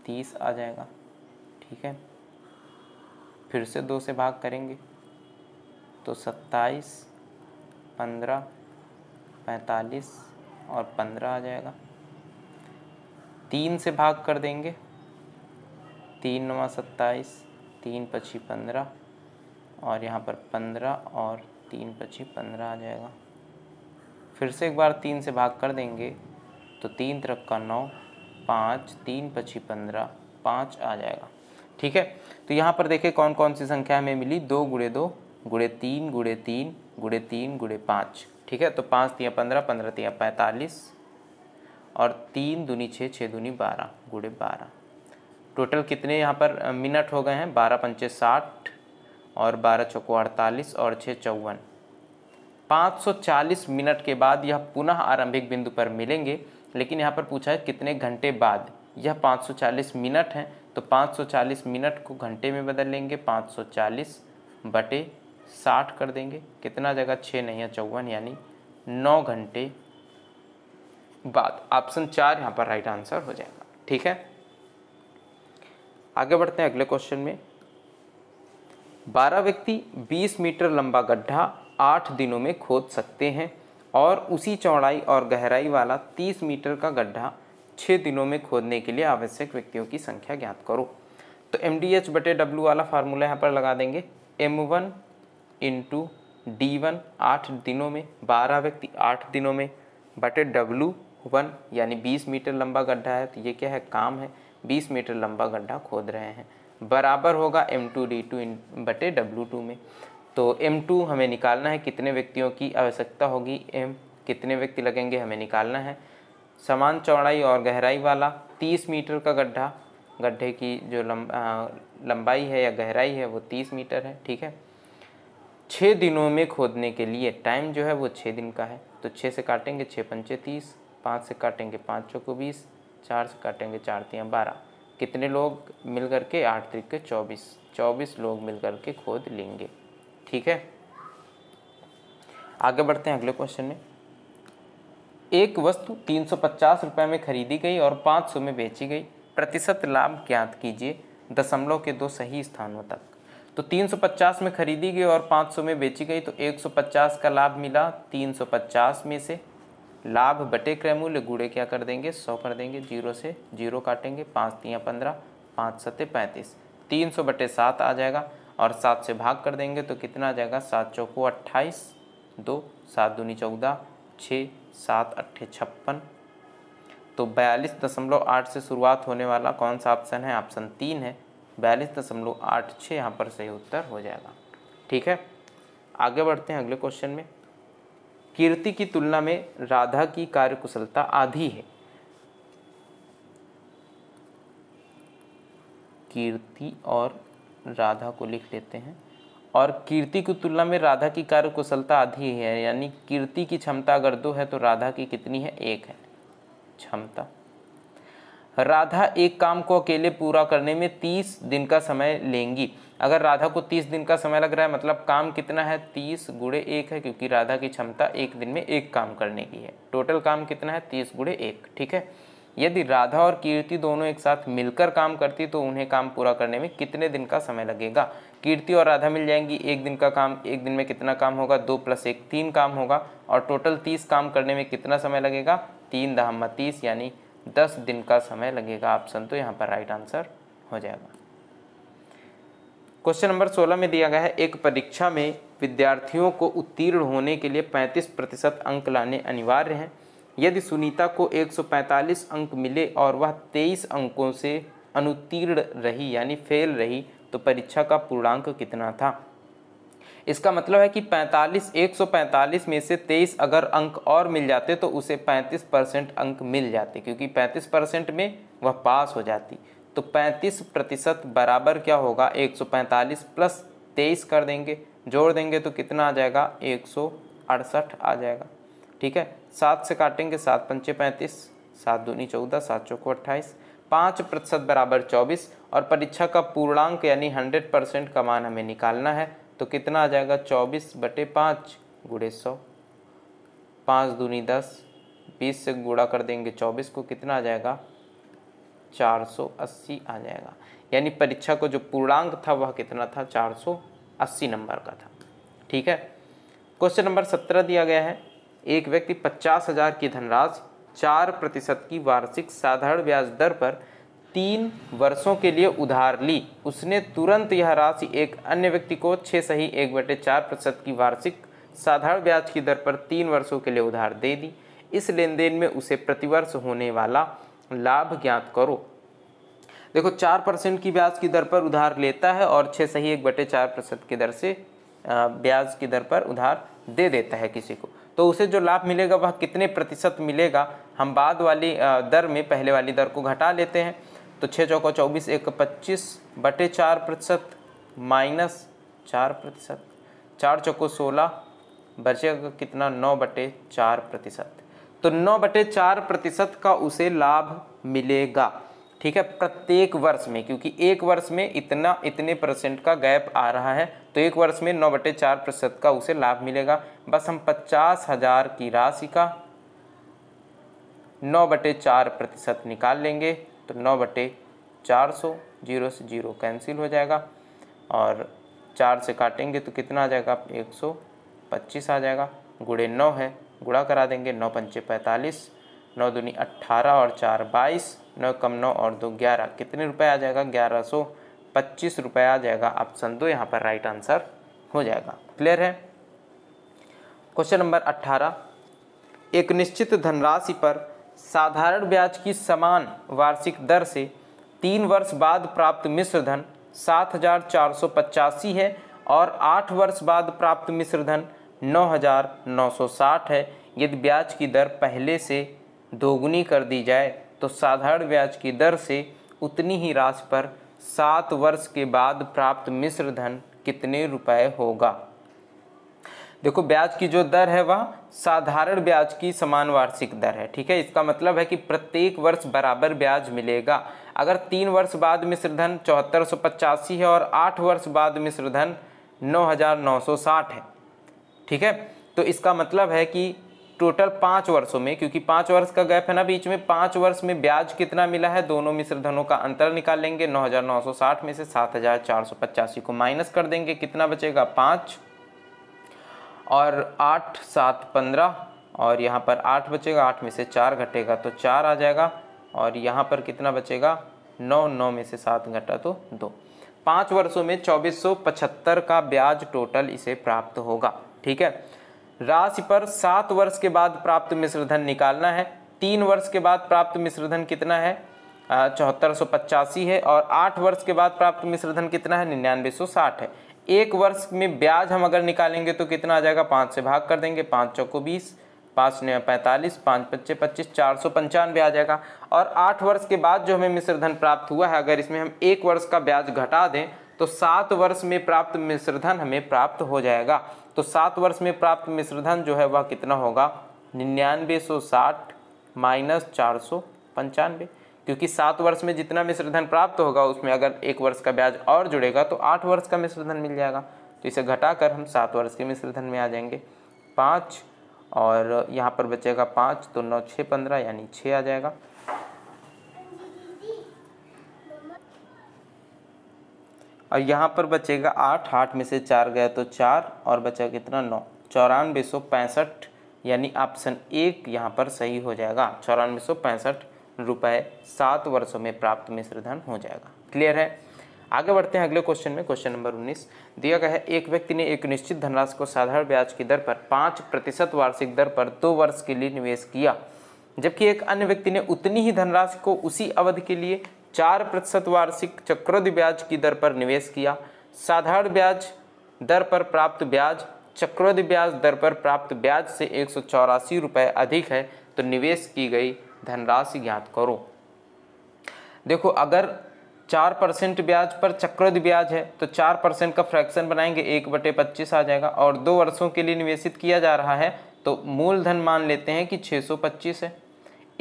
तीस आ जाएगा ठीक है फिर से दो से भाग करेंगे तो सत्ताईस पंद्रह पैंतालीस और पंद्रह आ जाएगा तीन से भाग कर देंगे तीन नवा सत्ताईस तीन पची पंद्रह और यहाँ पर पंद्रह और तीन पची पंद्रह आ जाएगा फिर से एक बार तीन से भाग कर देंगे तो तीन तरफ का नौ पाँच तीन पची पंद्रह पाँच आ जाएगा ठीक है तो यहाँ पर देखें कौन कौन सी संख्या हमें मिली दो गुड़े दो गुड़े तीन गुड़े तीन गुड़े तीन गुड़े पाँच ठीक है तो पाँच तिया पंद्रह पंद्रह तिया पैंतालीस और तीन दूनी छः छः दूनी बारह गुड़े बारह टोटल कितने यहाँ पर मिनट हो गए हैं बारह पंचे साठ और बारह चौको अड़तालीस और छः चौवन 540 मिनट के बाद यह पुनः आरंभिक बिंदु पर मिलेंगे लेकिन यहाँ पर पूछा है कितने घंटे बाद यह 540 मिनट हैं तो 540 मिनट को घंटे में बदल लेंगे 540 बटे 60 कर देंगे कितना जगह छः नहीं है चौवन यानी नौ घंटे बाद ऑप्शन चार यहाँ पर राइट आंसर हो जाएगा ठीक है आगे बढ़ते हैं अगले क्वेश्चन में बारह व्यक्ति बीस मीटर लंबा गड्ढा आठ दिनों में खोद सकते हैं और उसी चौड़ाई और गहराई वाला तीस मीटर का गड्ढा छः दिनों में खोदने के लिए आवश्यक व्यक्तियों की संख्या ज्ञात करो तो एम डी एच बटे डब्ल्यू वाला फार्मूला यहाँ पर लगा देंगे m one into d one आठ दिनों में बारह व्यक्ति आठ दिनों में बटे डब्ल्यू वन यानी बीस मीटर लंबा गड्ढा है तो ये क्या है काम है बीस मीटर लंबा गड्ढा खोद रहे हैं बराबर होगा एम टू डी टू बटे डब्ल्यू टू में तो एम टू हमें निकालना है कितने व्यक्तियों की आवश्यकता होगी एम कितने व्यक्ति लगेंगे हमें निकालना है समान चौड़ाई और गहराई वाला तीस मीटर का गड्ढा गड्ढे की जो लंबाई है या गहराई है वो तीस मीटर है ठीक है छः दिनों में खोदने के लिए टाइम जो है वो छः दिन का है तो छः से काटेंगे छः पंचे तीस पाँच से काटेंगे पाँच चौको को बीस चार से काटेंगे चार तियाँ बारह कितने लोग मिल कर के आठ तरीक के चौबीस चौबीस लोग मिल कर के खोद लेंगे ठीक है आगे बढ़ते हैं अगले क्वेश्चन में एक वस्तु तीन सौ में खरीदी गई और 500 में बेची गई प्रतिशत लाभ ज्ञात कीजिए दशमलव के दो सही स्थानों तक तो 350 में खरीदी गई और 500 में बेची गई तो 150 का लाभ मिला 350 में से लाभ बटे क्रमूल्य गुड़े क्या कर देंगे 100 कर देंगे जीरो से जीरो काटेंगे पाँच तिया पंद्रह पाँच सत्ते पैंतीस तीन सौ बटे सात आ जाएगा और सात से भाग कर देंगे तो कितना आ जाएगा सात चौको अट्ठाईस दो सात दूनी चौदह छः सात अट्ठे छप्पन तो बयालीस दशमलव आठ से शुरुआत होने वाला कौन सा ऑप्शन है ऑप्शन तीन है बयालीस दशमलव आठ छः यहाँ पर सही उत्तर हो जाएगा ठीक है आगे बढ़ते हैं अगले क्वेश्चन में कीर्ति की तुलना में राधा की कार्यकुशलता आधी है कीर्ति और राधा को लिख लेते हैं और कीर्ति की तुलना में राधा की कार्य कुशलता आधी है यानी कीर्ति की क्षमता अगर दो है तो राधा की कितनी है एक है क्षमता राधा एक काम को अकेले पूरा करने में तीस दिन का समय लेंगी अगर राधा को तीस दिन का समय लग रहा है मतलब काम कितना है तीस गुड़े एक है क्योंकि राधा की क्षमता एक दिन में एक काम करने की है टोटल काम कितना है तीस गुड़े एक ठीक है यदि राधा और कीर्ति दोनों एक साथ मिलकर काम करती तो उन्हें काम पूरा करने में कितने दिन का समय लगेगा कीर्ति और राधा मिल जाएंगी एक दिन का काम एक दिन में कितना काम होगा दो प्लस एक तीन काम होगा और टोटल तीस काम करने में कितना समय लगेगा तीन दहम्मा तीस यानी दस दिन का समय लगेगा ऑप्शन तो यहाँ पर राइट आंसर हो जाएगा क्वेश्चन नंबर सोलह में दिया गया है एक परीक्षा में विद्यार्थियों को उत्तीर्ण होने के लिए पैंतीस प्रतिशत अंक लाने अनिवार्य हैं यदि सुनीता को 145 अंक मिले और वह 23 अंकों से अनुत्तीर्ण रही यानी फेल रही तो परीक्षा का पूर्णांक कितना था इसका मतलब है कि 45 145 में से 23 अगर अंक और मिल जाते तो उसे 35 परसेंट अंक मिल जाते क्योंकि 35 परसेंट में वह पास हो जाती तो 35 प्रतिशत बराबर क्या होगा 145 प्लस 23 कर देंगे जोड़ देंगे तो कितना आ जाएगा एक आ जाएगा ठीक है सात से काटेंगे सात पंचे पैंतीस सात दूनी चौदह सात चौको अट्ठाईस पाँच प्रतिशत बराबर चौबीस और परीक्षा का पूर्णांक यानी हंड्रेड परसेंट का मान हमें निकालना है तो कितना आ जाएगा चौबीस बटे पाँच गुड़े सौ पाँच दूनी दस बीस से गुड़ा कर देंगे चौबीस को कितना आ जाएगा चार सौ अस्सी आ जाएगा यानी परीक्षा को जो पूर्णांक था वह कितना था चार सौ अस्सी नंबर का था ठीक है क्वेश्चन नंबर सत्रह दिया गया है एक व्यक्ति पचास हज़ार की धनराशि चार प्रतिशत की वार्षिक साधारण ब्याज दर पर तीन वर्षों के लिए उधार ली उसने तुरंत यह राशि एक अन्य व्यक्ति को छः सही एक बटे चार प्रतिशत की वार्षिक साधारण ब्याज की दर पर तीन वर्षों के लिए उधार दे दी इस लेन देन में उसे प्रतिवर्ष होने वाला लाभ ज्ञात करो देखो चार परसेंट की ब्याज की दर पर उधार लेता है और छः सही एक बटे चार प्रतिशत की दर से ब्याज की दर पर उधार दे देता है किसी को तो उसे जो लाभ मिलेगा वह कितने प्रतिशत मिलेगा हम बाद वाली दर में पहले वाली दर को घटा लेते हैं तो छः चौको चौबीस एक पच्चीस बटे चार प्रतिशत माइनस चार प्रतिशत चार चौको सोलह बचेगा कितना नौ बटे चार प्रतिशत तो नौ बटे चार प्रतिशत का उसे लाभ मिलेगा ठीक है प्रत्येक वर्ष में क्योंकि एक वर्ष में इतना इतने परसेंट का गैप आ रहा है तो एक वर्ष में नौ बटे चार प्रतिशत का उसे लाभ मिलेगा बस हम पचास हजार की राशि का नौ बटे चार प्रतिशत निकाल लेंगे तो नौ बटे चार सौ जीरो से जीरो कैंसिल हो जाएगा और चार से काटेंगे तो कितना आ जाएगा एक सौ पच्चीस आ जाएगा गुड़े नौ है गुड़ा करा देंगे नौ पंचे पैंतालीस नौ दूनी अट्ठारह और चार बाईस नौ कम नौ और दो ग्यारह कितने रुपए आ जाएगा ग्यारह सौ पच्चीस रुपये आ जाएगा ऑप्शन दो यहाँ पर राइट आंसर हो जाएगा क्लियर है क्वेश्चन नंबर अट्ठारह एक निश्चित धनराशि पर साधारण ब्याज की समान वार्षिक दर से तीन वर्ष बाद प्राप्त मिश्र धन सात हजार चार सौ पचासी है और आठ वर्ष बाद प्राप्त मिश्र धन नौ हजार नौ सौ साठ है यदि ब्याज की दर पहले से दोगुनी कर दी जाए तो साधारण ब्याज की दर से उतनी ही राशि पर सात वर्ष के बाद प्राप्त मिश्र धन कितने रुपए होगा देखो ब्याज की जो दर है वह साधारण ब्याज की समान वार्षिक दर है ठीक है इसका मतलब है कि प्रत्येक वर्ष बराबर ब्याज मिलेगा अगर तीन वर्ष बाद मिश्र धन चौहत्तर सौ पचासी है और आठ वर्ष बाद मिश्र नौ हज़ार नौ सौ साठ है ठीक है तो इसका मतलब है कि टोटल पाँच वर्षों में क्योंकि पाँच वर्ष का गैप है ना बीच में पाँच वर्ष में ब्याज कितना मिला है दोनों धनों का अंतर निकाल सौ 9,960 में से पचासी को माइनस कर देंगे कितना बचेगा पाँच और आठ सात पंद्रह और यहाँ पर आठ बचेगा आठ में से चार घटेगा तो चार आ जाएगा और यहाँ पर कितना बचेगा नौ नौ में से सात घटा तो दो पाँच वर्षों में पचहत्तर का ब्याज टोटल इसे प्राप्त होगा ठीक है राशि पर सात वर्ष के बाद प्राप्त मिश्रधन निकालना है तीन वर्ष के बाद प्राप्त मिश्रधन कितना है चौहत्तर सौ पचासी है और आठ वर्ष के बाद प्राप्त मिश्रधन कितना है निन्यानवे सौ साठ है एक वर्ष में ब्याज हम अगर निकालेंगे तो कितना आ जाएगा पाँच से भाग कर देंगे पाँच चौको बीस पाँच नौ पैंतालीस पाँच पच्चीस पच्चीस चार सौ पंचानवे आ जाएगा और आठ वर्ष के बाद जो हमें मिश्रधन प्राप्त हुआ है अगर इसमें हम एक वर्ष का ब्याज घटा दें तो सात वर्ष में प्राप्त मिश्रधन हमें प्राप्त हो जाएगा तो सात वर्ष में प्राप्त मिश्रधन जो है वह कितना होगा निन्यानवे सौ साठ माइनस चार सौ पंचानवे क्योंकि सात वर्ष में जितना मिश्रधन प्राप्त होगा उसमें अगर एक वर्ष का ब्याज और जुड़ेगा तो आठ वर्ष का मिश्रधन मिल जाएगा तो इसे घटाकर हम सात वर्ष के मिश्रधन में आ जाएंगे पाँच और यहाँ पर बचेगा पाँच तो नौ छः पंद्रह यानी छः आ जाएगा और यहाँ पर बचेगा आठ आठ में से चार गया तो चार और बचा कितना नौ चौरानवे सौ पैंसठ यानी ऑप्शन एक यहाँ पर सही हो जाएगा चौरानवे सौ पैंसठ रुपये सात वर्षों में प्राप्त मिश्र धन हो जाएगा क्लियर है आगे बढ़ते हैं अगले क्वेश्चन में क्वेश्चन नंबर 19 दिया गया है एक व्यक्ति ने एक निश्चित धनराशि को साधारण ब्याज की दर पर पाँच प्रतिशत वार्षिक दर पर दो वर्ष के लिए निवेश किया जबकि एक अन्य व्यक्ति ने उतनी ही धनराशि को उसी अवधि के लिए चार प्रतिशत वार्षिक चक्रवृद्धि ब्याज की दर पर निवेश किया साधारण ब्याज दर पर प्राप्त ब्याज चक्रवृद्धि ब्याज दर पर प्राप्त ब्याज से एक सौ चौरासी रुपये अधिक है तो निवेश की गई धनराशि ज्ञात करो देखो अगर चार परसेंट ब्याज पर चक्रवृद्धि ब्याज है तो चार परसेंट का फ्रैक्शन बनाएंगे एक बटे पच्चीस आ जाएगा और दो वर्षों के लिए निवेशित किया जा रहा है तो मूलधन मान लेते हैं कि सौ पच्चीस है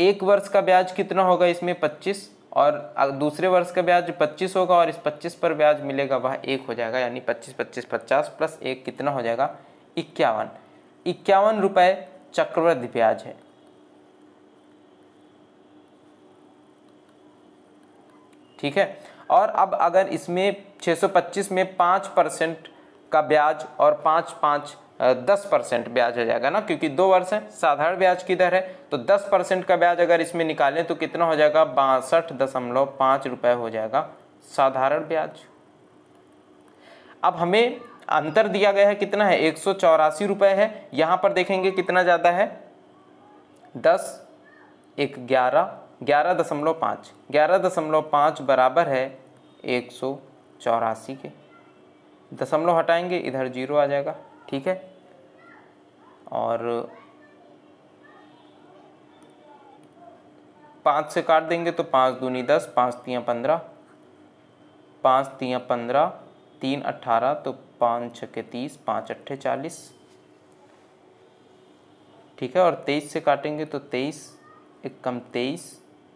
एक वर्ष का ब्याज कितना होगा इसमें पच्चीस और दूसरे वर्ष का ब्याज पच्चीस होगा और इस पच्चीस पर ब्याज मिलेगा वह एक हो जाएगा यानी पच्चीस पच्चीस पचास प्लस एक कितना हो जाएगा इक्यावन इक्यावन रुपये चक्रवृद्धि ब्याज है ठीक है और अब अगर इसमें 625 में पाँच परसेंट का ब्याज और पाँच पाँच दस परसेंट ब्याज हो जाएगा ना क्योंकि दो वर्ष है साधारण ब्याज की दर है तो दस परसेंट का ब्याज अगर इसमें निकालें तो कितना हो जाएगा बासठ दशमलव पाँच रुपये हो जाएगा साधारण ब्याज अब हमें अंतर दिया गया है कितना है एक सौ चौरासी रुपये है यहाँ पर देखेंगे कितना ज़्यादा है दस एक ग्यारह ग्यारह दशमलव पाँच ग्यारह दशमलव पाँच बराबर है एक सौ चौरासी के दशमलव हटाएंगे इधर जीरो आ जाएगा ठीक है और पाँच से काट देंगे तो पाँच दूनी दस पाँच तियाँ पंद्रह पाँच तियाँ पंद्रह तीन अट्ठारह तो पाँच के तीस पाँच अट्ठे चालीस ठीक है और तेईस से काटेंगे तो तेईस एक कम तेईस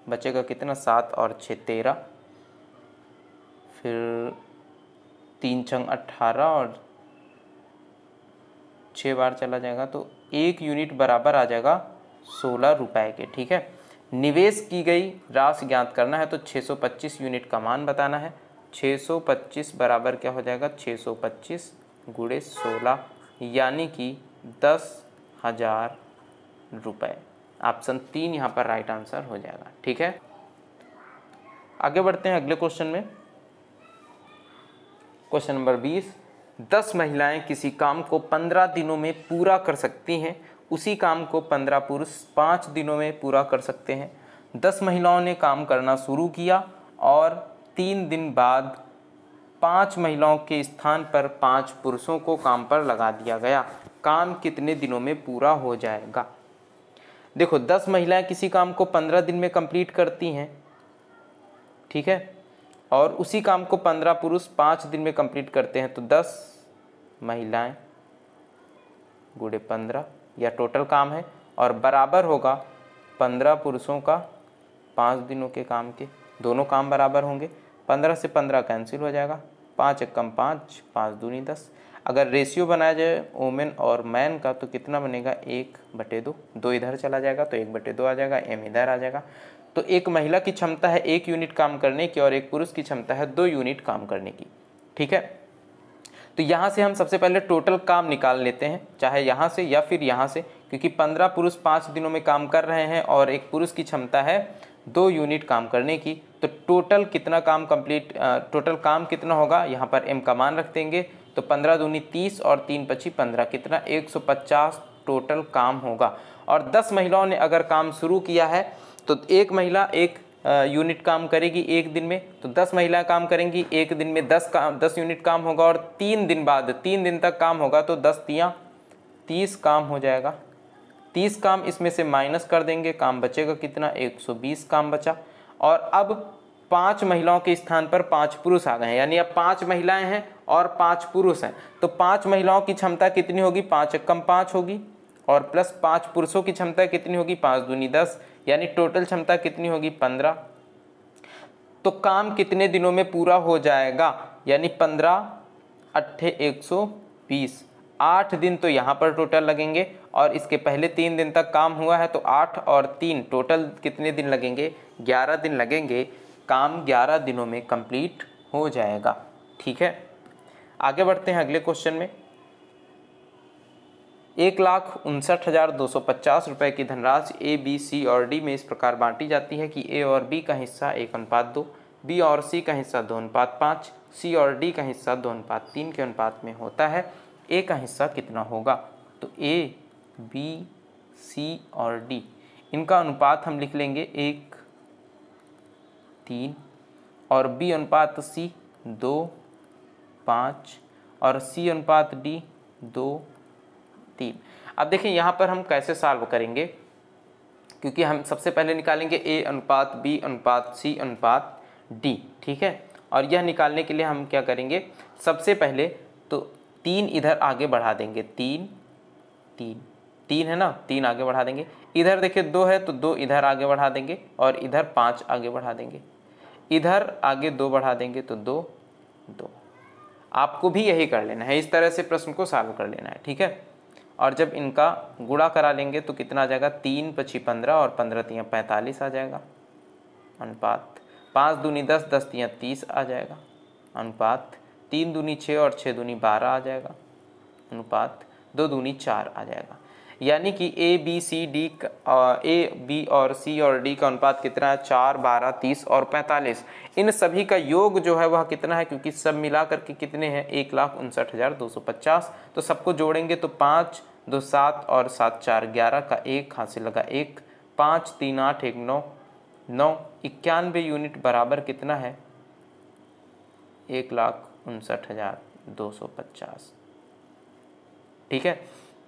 बचेगा कितना सात और छः तेरह फिर तीन छंग अट्ठारह और छः बार चला जाएगा तो एक यूनिट बराबर आ जाएगा सोलह रुपए के ठीक है निवेश की गई राशि ज्ञात करना है तो 625 यूनिट का मान बताना है 625 बराबर क्या हो जाएगा 625 सौ पच्चीस गुड़े सोलह यानी कि दस हज़ार रुपये ऑप्शन तीन यहाँ पर राइट आंसर हो जाएगा ठीक है आगे बढ़ते हैं अगले क्वेश्चन में क्वेश्चन नंबर बीस दस महिलाएं किसी काम को पंद्रह दिनों में पूरा कर सकती हैं उसी काम को पंद्रह पुरुष पाँच दिनों में पूरा कर सकते हैं दस महिलाओं ने काम करना शुरू किया और तीन दिन बाद पांच महिलाओं के स्थान पर पांच पुरुषों को काम पर लगा दिया गया काम कितने दिनों में पूरा हो जाएगा देखो दस महिलाएं किसी काम को पंद्रह दिन में कंप्लीट करती हैं ठीक है और उसी काम को पंद्रह पुरुष पाँच दिन में कंप्लीट करते हैं तो दस महिलाएं गुड़े पंद्रह या टोटल काम है और बराबर होगा पंद्रह पुरुषों का पाँच दिनों के काम के दोनों काम बराबर होंगे पंद्रह से पंद्रह कैंसिल हो जाएगा पाँच एकम पाँच पाँच दूनी दस अगर रेशियो बनाया जाए वोमेन और मैन का तो कितना बनेगा एक बटे दो दो इधर चला जाएगा तो एक बटे दो आ जाएगा एम इधर आ जाएगा तो एक महिला की क्षमता है एक यूनिट काम करने की और एक पुरुष की क्षमता है दो यूनिट काम करने की ठीक है तो यहाँ से हम सबसे पहले टोटल काम निकाल लेते हैं चाहे यहाँ से या फिर यहाँ से क्योंकि पंद्रह पुरुष पाँच दिनों में काम कर रहे हैं और एक पुरुष की क्षमता है दो यूनिट काम करने की तो टोटल कितना काम कंप्लीट टोटल काम कितना होगा यहाँ पर एम का मान रख देंगे तो पंद्रह दूनी तीस और तीन पची पंद्रह कितना एक सौ पचास टोटल काम होगा और दस महिलाओं ने अगर काम शुरू किया है तो एक महिला एक यूनिट काम करेगी एक दिन में तो दस महिला काम करेंगी एक दिन में दस काम दस यूनिट काम होगा और तीन दिन बाद तीन दिन तक काम होगा तो दस तियाँ तीस काम हो जाएगा तीस काम इसमें से माइनस कर देंगे काम बचेगा कितना एक सौ बीस काम बचा और अब पांच महिलाओं के स्थान पर पांच पुरुष आ गए हैं यानी अब पांच महिलाएं हैं और पांच पुरुष हैं तो पांच महिलाओं की क्षमता कितनी होगी पाँच कम पाँच होगी और प्लस पाँच पुरुषों की क्षमता कितनी होगी पाँच दूनी दस यानी टोटल क्षमता कितनी होगी पंद्रह तो काम कितने दिनों में पूरा हो जाएगा यानी पंद्रह अट्ठे एक सौ बीस आठ दिन तो यहाँ पर टोटल लगेंगे और इसके पहले तीन दिन तक काम हुआ है तो आठ और तीन टोटल कितने दिन लगेंगे ग्यारह दिन लगेंगे काम ग्यारह दिनों में कंप्लीट हो जाएगा ठीक है आगे बढ़ते हैं अगले क्वेश्चन में एक लाख उनसठ हज़ार दो सौ पचास रुपये की धनराशि ए बी सी और डी में इस प्रकार बांटी जाती है कि ए और बी का हिस्सा एक अनुपात दो बी और सी का हिस्सा दो अनुपात पाँच सी और डी का हिस्सा दो अनुपात तीन के अनुपात में होता है ए का हिस्सा कितना होगा तो ए बी सी और डी इनका अनुपात हम लिख लेंगे एक तीन और बी अनुपात सी दो पाँच और सी अनुपात डी दो तीन अब देखें यहाँ पर हम कैसे सॉल्व करेंगे क्योंकि हम सबसे पहले निकालेंगे ए अनुपात बी अनुपात सी अनुपात डी ठीक है और यह निकालने के लिए हम क्या करेंगे सबसे पहले तो तीन इधर आगे बढ़ा देंगे तीन तीन तीन है ना तीन आगे बढ़ा देंगे इधर देखिए दो है तो दो इधर आगे बढ़ा देंगे और इधर पाँच आगे बढ़ा देंगे इधर आगे दो बढ़ा देंगे तो दो दो आपको भी यही कर लेना है इस तरह से प्रश्न को सॉल्व कर लेना है ठीक है और जब इनका गुड़ा करा लेंगे तो कितना आ जाएगा तीन पची पंद्रह और पंद्रह तियाँ पैंतालीस आ जाएगा अनुपात पाँच दूनी दस दस तियाँ तीस आ जाएगा अनुपात तीन दूनी छः और छः दूनी बारह आ जाएगा अनुपात दो दूनी चार आ जाएगा यानी कि a b c d a b और सी और डी का अनुपात कितना है चार बारह तीस और पैंतालीस इन सभी का योग जो है वह कितना है क्योंकि सब मिला करके कितने हैं एक लाख उनसठ हज़ार दो सौ पचास तो सबको जोड़ेंगे तो पाँच दो सात और सात चार ग्यारह का एक हासिल लगा एक पाँच तीन आठ एक नौ नौ इक्यानवे यूनिट बराबर कितना है एक लाख उनसठ हज़ार दो सौ पचास ठीक है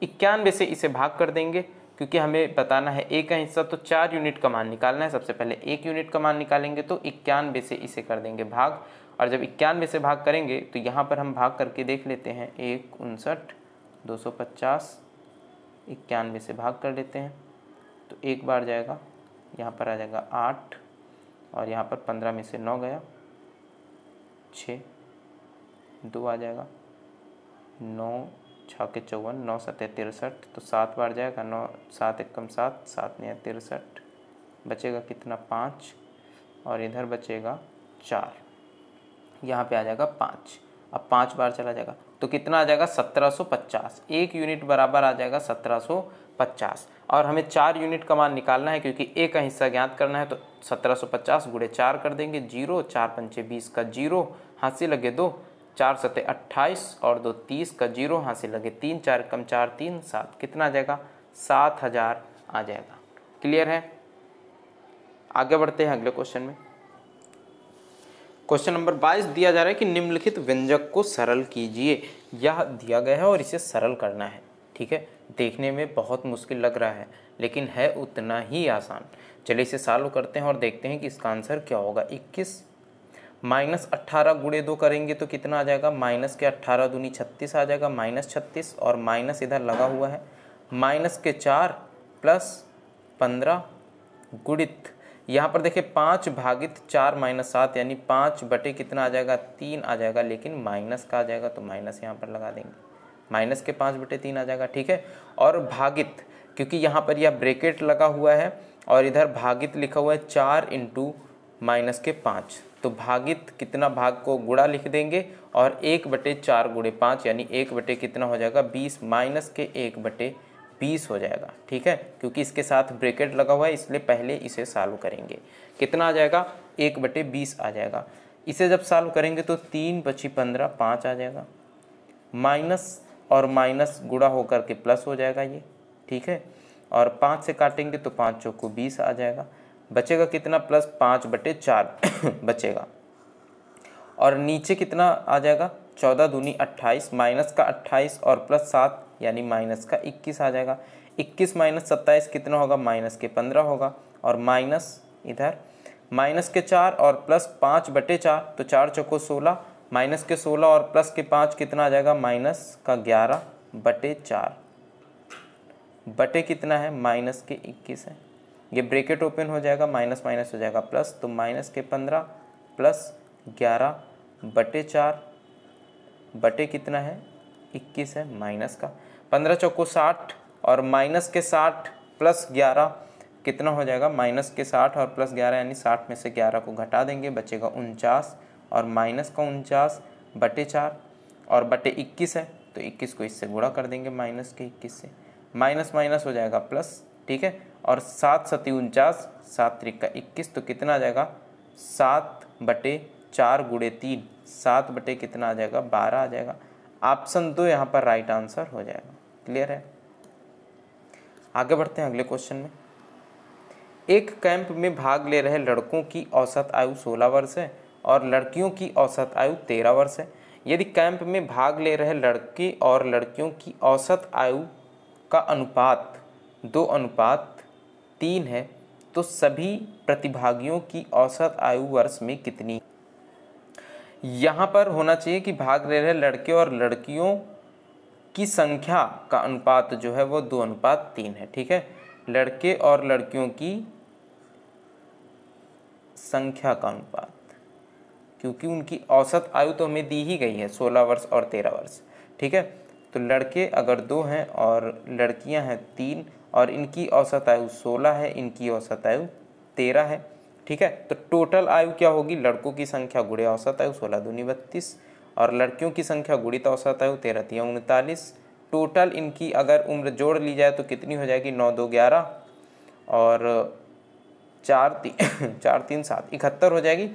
इक्यानवे से इसे भाग कर देंगे क्योंकि हमें बताना है ए का हिस्सा तो चार यूनिट का मान निकालना है सबसे पहले एक यूनिट का मान निकालेंगे तो इक्यानवे से इसे कर देंगे भाग और जब इक्यानवे से भाग करेंगे तो यहाँ पर हम भाग करके देख लेते हैं एक उनसठ दो सौ पचास इक्यानवे से भाग कर लेते हैं तो एक बार जाएगा यहाँ पर आ जाएगा आठ और यहाँ पर पंद्रह में से नौ गया छः दो आ जाएगा नौ छः के चौवन नौ सत्य तिरसठ तो सात बार जाएगा नौ सात एक कम सात सात नया तिरसठ बचेगा कितना पाँच और इधर बचेगा चार यहाँ पे आ जाएगा पाँच अब पाँच बार चला जाएगा तो कितना आ जाएगा सत्रह सौ पचास एक यूनिट बराबर आ जाएगा सत्रह सौ पचास और हमें चार यूनिट का मान निकालना है क्योंकि एक का हिस्सा ज्ञात करना है तो सत्रह सौ पचास गुड़े चार कर देंगे जीरो चार पंचे बीस का जीरो से लगे दो चार सतह अट्ठाईस और दो तीस का जीरो हाँ से लगे तीन चार कम चार तीन सात कितना आ जाएगा सात हज़ार आ जाएगा क्लियर है आगे बढ़ते हैं अगले क्वेश्चन में क्वेश्चन नंबर बाईस दिया जा रहा है कि निम्नलिखित व्यंजक को सरल कीजिए यह दिया गया है और इसे सरल करना है ठीक है देखने में बहुत मुश्किल लग रहा है लेकिन है उतना ही आसान चलिए इसे सॉल्व करते हैं और देखते हैं कि इसका आंसर क्या होगा इक्कीस माइनस अट्ठारह गुड़े दो करेंगे तो कितना आ जाएगा माइनस के अट्ठारह दूनी छत्तीस आ जाएगा माइनस छत्तीस और माइनस इधर लगा हुआ है माइनस के चार प्लस पंद्रह गुणित यहाँ पर देखिए पाँच भागित चार माइनस सात यानी पाँच बटे कितना आ जाएगा तीन आ जाएगा लेकिन माइनस का आ जाएगा तो माइनस यहाँ पर लगा देंगे माइनस के पाँच बटे तीन आ जाएगा ठीक है और भागित क्योंकि यहाँ पर यह ब्रेकेट लगा हुआ है और इधर भागित लिखा हुआ है चार इंटू माइनस के पाँच तो भागित कितना भाग को गुड़ा लिख देंगे और एक बटे चार गुड़े पाँच यानी एक बटे कितना हो जाएगा बीस माइनस के एक बटे बीस हो जाएगा ठीक है क्योंकि इसके साथ ब्रेकेट लगा हुआ है इसलिए पहले इसे सॉल्व करेंगे कितना आ जाएगा एक बटे बीस आ जाएगा इसे जब सॉल्व करेंगे तो तीन पची पंद्रह पाँच आ जाएगा माइनस और माइनस गुड़ा होकर के प्लस हो जाएगा ये ठीक है और पाँच से काटेंगे तो पाँच चौको बीस आ जाएगा बचेगा कितना प्लस पाँच बटे चार बचेगा और नीचे कितना आ जाएगा चौदह दूनी अट्ठाईस माइनस का अट्ठाईस और प्लस सात यानी माइनस का इक्कीस आ जाएगा इक्कीस माइनस सत्ताईस कितना होगा माइनस के पंद्रह होगा और माइनस इधर माइनस के चार और प्लस पाँच बटे चार तो चार चौको सोलह माइनस के सोलह और प्लस के पाँच कितना आ जाएगा माइनस का ग्यारह बटे चार बटे कितना है माइनस के इक्कीस है ये ब्रेकेट ओपन हो जाएगा माइनस माइनस हो जाएगा प्लस तो माइनस के पंद्रह प्लस ग्यारह बटे चार बटे कितना है इक्कीस है माइनस का पंद्रह चौको साठ और माइनस के साठ प्लस ग्यारह कितना हो जाएगा माइनस के साठ और प्लस ग्यारह यानी साठ में से ग्यारह को घटा देंगे बचेगा उनचास और माइनस का उनचास बटे चार और बटे इक्कीस है तो इक्कीस को इससे गुणा कर देंगे माइनस के इक्कीस से माइनस माइनस हो जाएगा प्लस ठीक है और सात सती उनचास सात त्रिका इक्कीस तो कितना आ जाएगा सात बटे चार गुड़े तीन सात बटे कितना आ जाएगा बारह आ जाएगा ऑप्शन दो यहाँ पर राइट आंसर हो जाएगा क्लियर है आगे बढ़ते हैं अगले क्वेश्चन में एक कैंप में भाग ले रहे लड़कों की औसत आयु सोलह वर्ष है और लड़कियों की औसत आयु तेरह वर्ष है यदि कैंप में भाग ले रहे लड़के और लड़कियों की औसत आयु का अनुपात दो अनुपात तीन है तो सभी प्रतिभागियों की औसत आयु वर्ष में कितनी यहाँ पर होना चाहिए कि भाग ले रहे लड़के और लड़कियों की संख्या का अनुपात जो है वो दो अनुपात तीन है ठीक है लड़के और लड़कियों की संख्या का अनुपात क्योंकि उनकी औसत आयु तो हमें दी ही गई है सोलह वर्ष और तेरह वर्ष ठीक है तो लड़के अगर दो हैं और लड़कियां हैं तीन और इनकी औसत आयु सोलह है इनकी औसत आयु तेरह है ठीक है तो टोटल आयु क्या होगी लड़कों की संख्या गुड़े औसत आयु सोलह दूनी बत्तीस और लड़कियों की संख्या गुड़ित औसत आयु तेरह तीन उनतालीस टोटल इनकी अगर उम्र जोड़ ली जाए तो कितनी हो जाएगी नौ दो ग्यारह और चार तीन चार तीन सात इकहत्तर हो जाएगी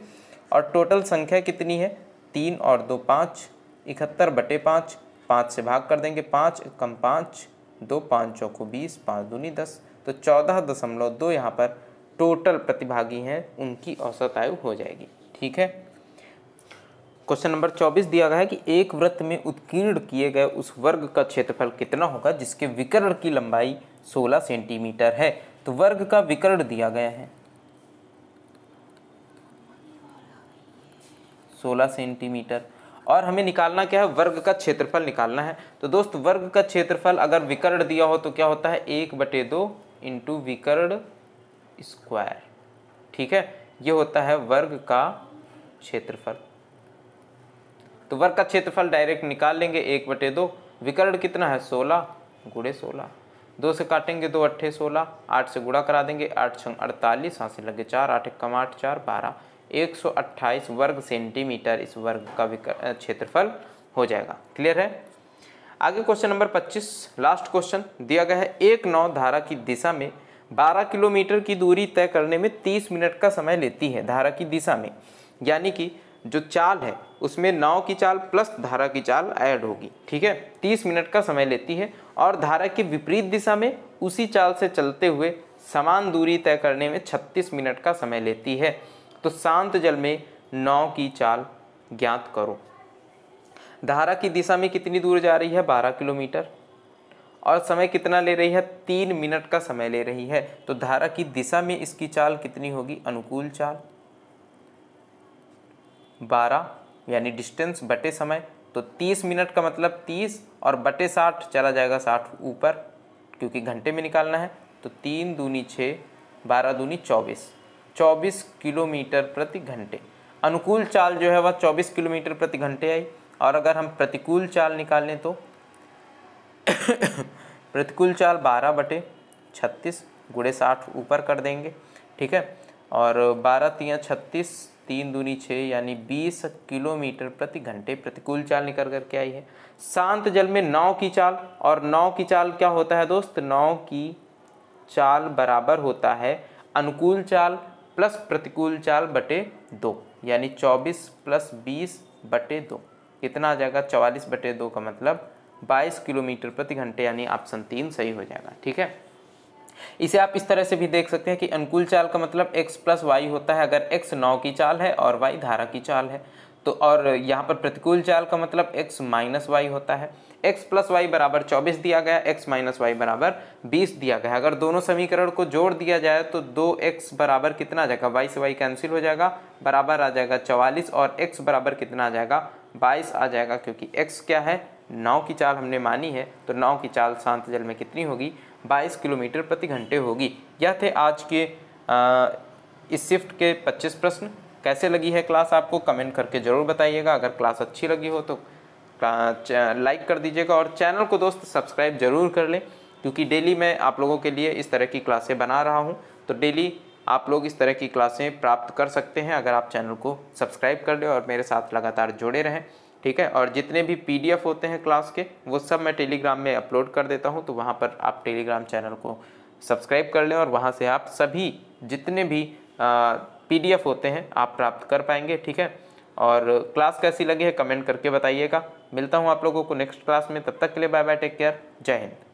और टोटल संख्या कितनी है तीन और दो पाँच इकहत्तर बटे पाँच पाँच से भाग कर देंगे पाँच कम पाँच दो पाँच चौको बीस पाँच दूनी दस तो चौदह दशमलव दो यहाँ पर टोटल प्रतिभागी हैं उनकी औसत आयु हो जाएगी ठीक है क्वेश्चन नंबर चौबीस दिया गया है कि एक व्रत में उत्कीर्ण किए गए उस वर्ग का क्षेत्रफल कितना होगा जिसके विकर्ण की लंबाई सोलह सेंटीमीटर है तो वर्ग का विकर्ण दिया गया है सोलह सेंटीमीटर और हमें निकालना क्या है वर्ग का क्षेत्रफल निकालना है तो दोस्त वर्ग का क्षेत्रफल अगर विकर्ण दिया हो तो क्या होता है एक बटे दो इंटू विकर्ण स्क्वायर ठीक है ये होता है वर्ग का क्षेत्रफल तो वर्ग का क्षेत्रफल डायरेक्ट निकाल लेंगे एक बटे दो विकर्ण कितना है सोलह गुड़े सोलह दो से काटेंगे दो तो अट्ठे सोलह आठ से गुड़ा करा देंगे आठ छंग अड़तालीस हाँ से लगे चार आठ एक कम आठ चार बारह 128 वर्ग सेंटीमीटर इस वर्ग का क्षेत्रफल हो जाएगा क्लियर है आगे क्वेश्चन नंबर 25 लास्ट क्वेश्चन दिया गया है एक नौ धारा की दिशा में 12 किलोमीटर की दूरी तय करने में 30 मिनट का समय लेती है धारा की दिशा में यानी कि जो चाल है उसमें नाव की चाल प्लस धारा की चाल ऐड होगी ठीक है तीस मिनट का समय लेती है और धारा के विपरीत दिशा में उसी चाल से चलते हुए समान दूरी तय करने में छत्तीस मिनट का समय लेती है तो शांत जल में नौ की चाल ज्ञात करो धारा की दिशा में कितनी दूर जा रही है बारह किलोमीटर और समय कितना ले रही है तीन मिनट का समय ले रही है तो धारा की दिशा में इसकी चाल कितनी होगी अनुकूल चाल बारह यानी डिस्टेंस बटे समय तो तीस मिनट का मतलब तीस और बटे साठ चला जाएगा साठ ऊपर क्योंकि घंटे में निकालना है तो तीन दूनी छः बारह दूनी चौबीस 24 किलोमीटर प्रति घंटे अनुकूल चाल जो है वह 24 किलोमीटर प्रति घंटे आई और अगर हम प्रतिकूल चाल निकाल लें तो प्रतिकूल चाल 12 बटे छत्तीस गुड़े साठ ऊपर कर देंगे ठीक है और 12 तिया छत्तीस तीन दूनी छः यानी 20 किलोमीटर प्रति घंटे प्रतिकूल चाल निकल कर के आई है शांत जल में नाव की चाल और नाव की चाल क्या होता है दोस्त नाव की चाल बराबर होता है अनुकूल चाल प्लस प्रतिकूल चाल बटे दो यानी चौबीस प्लस बीस बटे दो कितना आ जाएगा चवालीस बटे दो का मतलब बाईस किलोमीटर प्रति घंटे यानी ऑप्शन तीन सही हो जाएगा ठीक है इसे आप इस तरह से भी देख सकते हैं कि अनुकूल चाल का मतलब x प्लस वाई होता है अगर x नौ की चाल है और y धारा की चाल है तो और यहाँ पर प्रतिकूल चाल का मतलब एक्स माइनस वाई होता है एक्स प्लस वाई बराबर चौबीस दिया गया एक्स माइनस वाई बराबर बीस दिया गया अगर दोनों समीकरण को जोड़ दिया जाए तो दो एक्स बराबर कितना आ जाएगा वाई से वाई कैंसिल हो जाएगा बराबर आ जाएगा चवालीस और एक्स बराबर कितना आ जाएगा बाईस आ जाएगा क्योंकि एक्स क्या है नौ की चाल हमने मानी है तो नौ की चाल शांत जल में कितनी होगी बाईस किलोमीटर प्रति घंटे होगी यह थे आज के आ, इस शिफ्ट के पच्चीस प्रश्न कैसे लगी है क्लास आपको कमेंट करके ज़रूर बताइएगा अगर क्लास अच्छी लगी हो तो लाइक कर दीजिएगा और चैनल को दोस्त सब्सक्राइब ज़रूर कर लें क्योंकि डेली मैं आप लोगों के लिए इस तरह की क्लासें बना रहा हूँ तो डेली आप लोग इस तरह की क्लासें प्राप्त कर सकते हैं अगर आप चैनल को सब्सक्राइब कर लें और मेरे साथ लगातार जुड़े रहें ठीक है और जितने भी पीडीएफ होते हैं क्लास के वो सब मैं टेलीग्राम में अपलोड कर देता हूँ तो वहाँ पर आप टेलीग्राम चैनल को सब्सक्राइब कर लें और वहाँ से आप सभी जितने भी आ, पीडीएफ होते हैं आप प्राप्त कर पाएंगे ठीक है और क्लास कैसी लगी है कमेंट करके बताइएगा मिलता हूँ आप लोगों को नेक्स्ट क्लास में तब तक के लिए बाय बाय टेक केयर जय हिंद